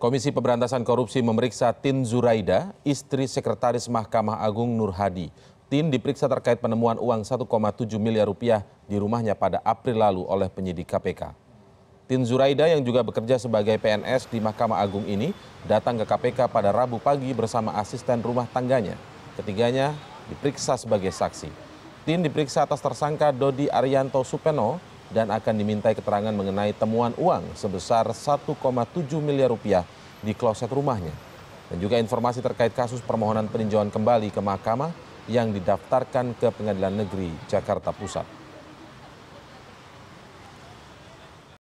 Komisi Pemberantasan Korupsi memeriksa Tin Zuraida, istri Sekretaris Mahkamah Agung Nur Hadi. Tin diperiksa terkait penemuan uang 1,7 miliar rupiah di rumahnya pada April lalu oleh penyidik KPK. Tin Zuraida yang juga bekerja sebagai PNS di Mahkamah Agung ini datang ke KPK pada Rabu pagi bersama asisten rumah tangganya. Ketiganya diperiksa sebagai saksi. Tin diperiksa atas tersangka Dodi Arianto Supeno dan akan dimintai keterangan mengenai temuan uang sebesar 1,7 miliar rupiah di kloset rumahnya. Dan juga informasi terkait kasus permohonan peninjauan kembali ke mahkamah yang didaftarkan ke Pengadilan Negeri Jakarta Pusat.